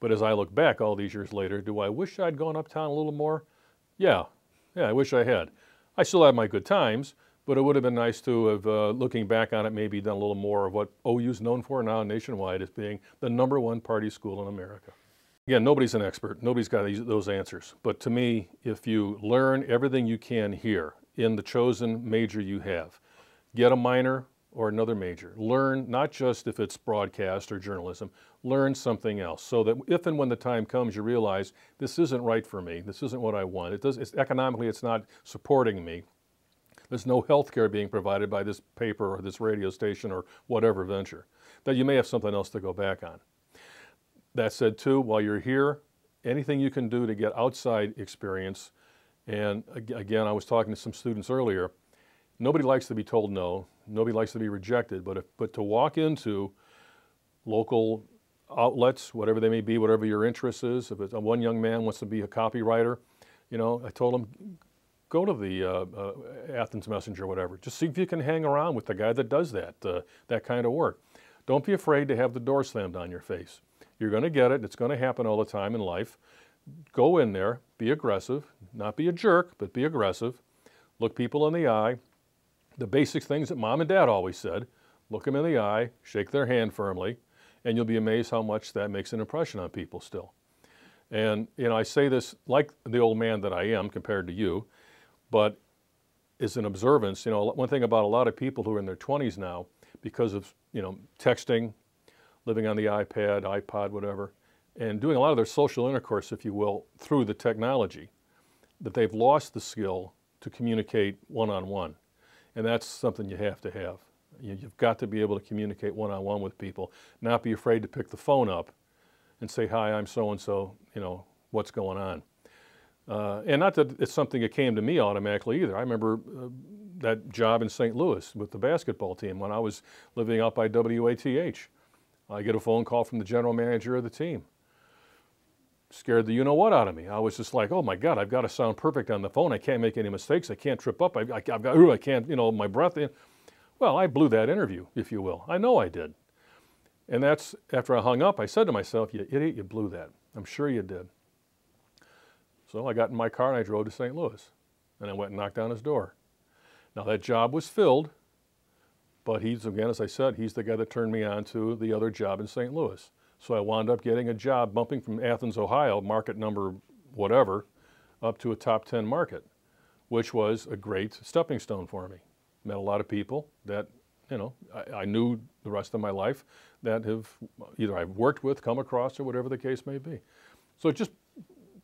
But as I look back all these years later, do I wish I'd gone uptown a little more? Yeah, yeah, I wish I had. I still had my good times, but it would have been nice to have, uh, looking back on it, maybe done a little more of what OU's known for now nationwide as being the number one party school in America. Again, nobody's an expert. Nobody's got these, those answers. But to me, if you learn everything you can here in the chosen major you have, get a minor, or another major. Learn not just if it's broadcast or journalism, learn something else so that if and when the time comes you realize this isn't right for me, this isn't what I want, it does, it's, economically it's not supporting me, there's no health care being provided by this paper or this radio station or whatever venture, that you may have something else to go back on. That said too, while you're here, anything you can do to get outside experience, and again, I was talking to some students earlier, nobody likes to be told no. Nobody likes to be rejected. But if, but to walk into local outlets, whatever they may be, whatever your interest is. If it's, uh, one young man wants to be a copywriter, you know, I told him, go to the uh, uh, Athens Messenger, whatever. Just see if you can hang around with the guy that does that, uh, that kind of work. Don't be afraid to have the door slammed on your face. You're going to get it. It's going to happen all the time in life. Go in there, be aggressive, not be a jerk, but be aggressive. Look people in the eye, the basic things that mom and dad always said look them in the eye, shake their hand firmly, and you'll be amazed how much that makes an impression on people still. And you know, I say this like the old man that I am compared to you, but it's an observance. You know, one thing about a lot of people who are in their 20s now, because of you know texting, living on the iPad, iPod, whatever, and doing a lot of their social intercourse, if you will, through the technology, that they've lost the skill to communicate one-on-one. And that's something you have to have. You, have got to be able to communicate one on one with people, not be afraid to pick the phone up and say, Hi, I'm so and so, you know, what's going on? Uh, and not that it's something that came to me automatically either. I remember uh, that job in St. Louis with the basketball team when I was living out by WATH. I get a phone call from the general manager of the team scared the you know what out of me. I was just like, oh my God, I've got to sound perfect on the phone. I can't make any mistakes. I can't trip up. I, I, have got, ooh, I can't, you know, my breath. In. Well, I blew that interview, if you will. I know I did. And that's after I hung up, I said to myself, you idiot, you blew that. I'm sure you did. So I got in my car and I drove to St. Louis. And I went and knocked on his door. Now that job was filled, but he's, again, as I said, he's the guy that turned me on to the other job in St. Louis. So I wound up getting a job bumping from Athens, Ohio, market number whatever, up to a top 10 market, which was a great stepping stone for me. Met a lot of people that, you know, I, I knew the rest of my life that have either I've worked with, come across, or whatever the case may be. So just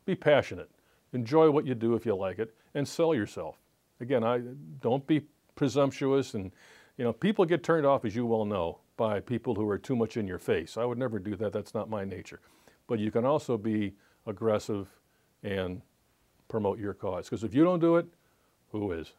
be passionate. Enjoy what you do if you like it, and sell yourself. Again, I don't be presumptuous, and you know people get turned off, as you well know, by people who are too much in your face. I would never do that. That's not my nature. But you can also be aggressive and promote your cause. Because if you don't do it, who is?